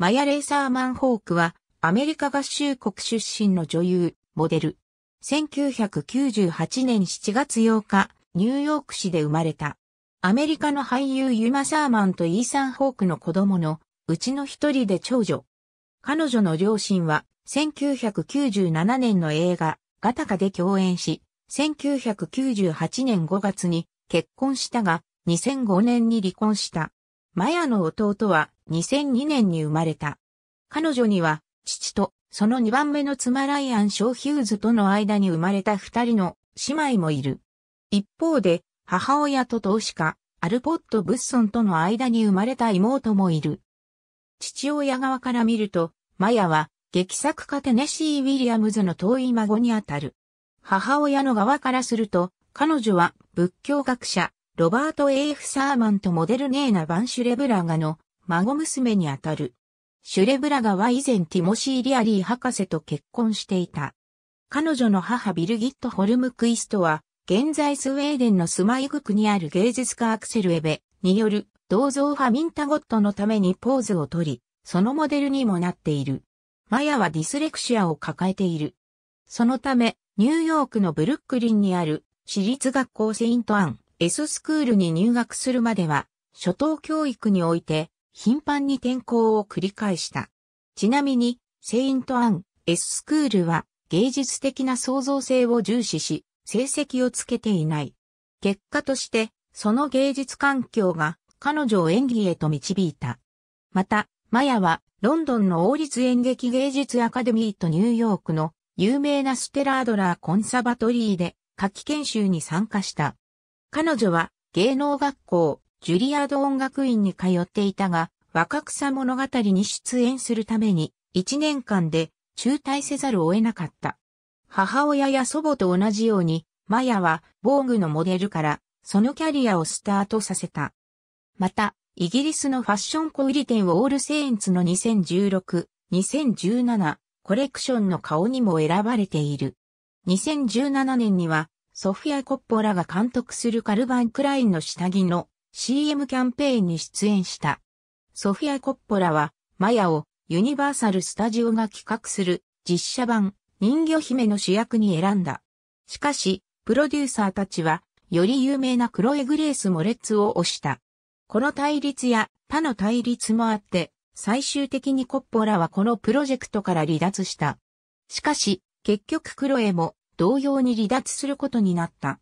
マヤ・レーサーマン・ホークは、アメリカ合衆国出身の女優、モデル。1998年7月8日、ニューヨーク市で生まれた。アメリカの俳優ユマ・サーマンとイーサン・ホークの子供のうちの一人で長女。彼女の両親は1997年の映画ガタカで共演し、1998年5月に結婚したが2005年に離婚した。マヤの弟は2002年に生まれた。彼女には父とその2番目の妻ライアン・ショー・ヒューズとの間に生まれた2人の姉妹もいる。一方で母親と投資家アルポット・ブッソンとの間に生まれた妹もいる。父親側から見ると、マヤは劇作家テネシー・ウィリアムズの遠い孫にあたる。母親の側からすると、彼女は仏教学者、ロバート・エイフ・サーマンとモデルネーナ・バン・シュレブラガの孫娘にあたる。シュレブラガは以前ティモシー・リアリー博士と結婚していた。彼女の母ビルギット・ホルムクイストは、現在スウェーデンのスマイグ区にある芸術家アクセル・エベによる銅像ファミンタゴットのためにポーズをとり、そのモデルにもなっている。マヤはディスレクシアを抱えている。そのため、ニューヨークのブルックリンにある私立学校セイントアン、S スクールに入学するまでは、初等教育において、頻繁に転校を繰り返した。ちなみに、セイントアン、S スクールは、芸術的な創造性を重視し、成績をつけていない。結果として、その芸術環境が彼女を演技へと導いた。また、マヤはロンドンの王立演劇芸術アカデミーとニューヨークの有名なステラードラーコンサバトリーで夏季研修に参加した。彼女は芸能学校、ジュリアード音楽院に通っていたが、若草物語に出演するために、1年間で中退せざるを得なかった。母親や祖母と同じように、マヤは防具のモデルから、そのキャリアをスタートさせた。また、イギリスのファッション小売店をオールセインツの2016、2017コレクションの顔にも選ばれている。2017年にはソフィア・コッポラが監督するカルバン・クラインの下着の CM キャンペーンに出演した。ソフィア・コッポラは、マヤをユニバーサル・スタジオが企画する実写版人魚姫の主役に選んだ。しかし、プロデューサーたちは、より有名なクロエ・グレース・モレッツを推した。この対立や他の対立もあって、最終的にコッポラはこのプロジェクトから離脱した。しかし、結局クロエも同様に離脱することになった。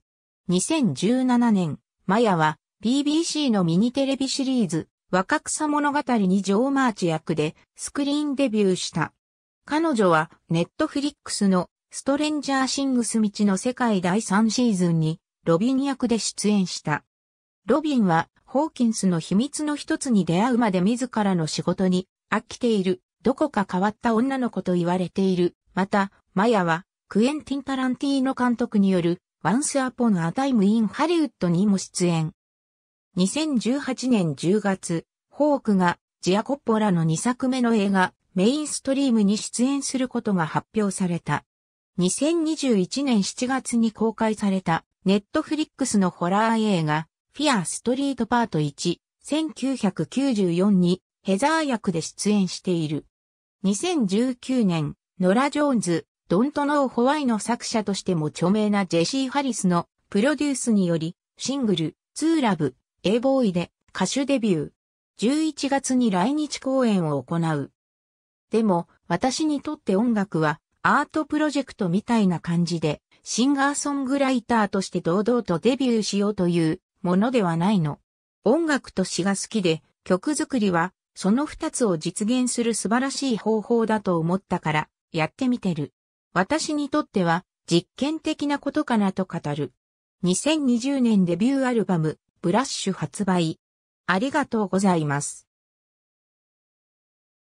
2017年、マヤは BBC のミニテレビシリーズ若草物語にジョー・マーチ役でスクリーンデビューした。彼女はネットフリックスのストレンジャーシングス道の世界第3シーズンにロビン役で出演した。ロビンはホーキンスの秘密の一つに出会うまで自らの仕事に飽きている、どこか変わった女の子と言われている。また、マヤはクエンティン・タランティーノ監督による Once Upon a Time in h ド l l にも出演。2018年10月、ホークがジアコッポラの2作目の映画メインストリームに出演することが発表された。2021年7月に公開されたネットフリックスのホラー映画フィアストリートパート1、1994にヘザー役で出演している。2019年、ノラ・ジョーンズ、ドントノーホワイの作者としても著名なジェシー・ハリスのプロデュースにより、シングル、ツーラブ、エボーイで歌手デビュー。11月に来日公演を行う。でも、私にとって音楽はアートプロジェクトみたいな感じで、シンガーソングライターとして堂々とデビューしようというものではないの。音楽と詩が好きで、曲作りはその二つを実現する素晴らしい方法だと思ったから、やってみてる。私にとっては実験的なことかなと語る。2020年デビューアルバム、ブラッシュ発売。ありがとうございます。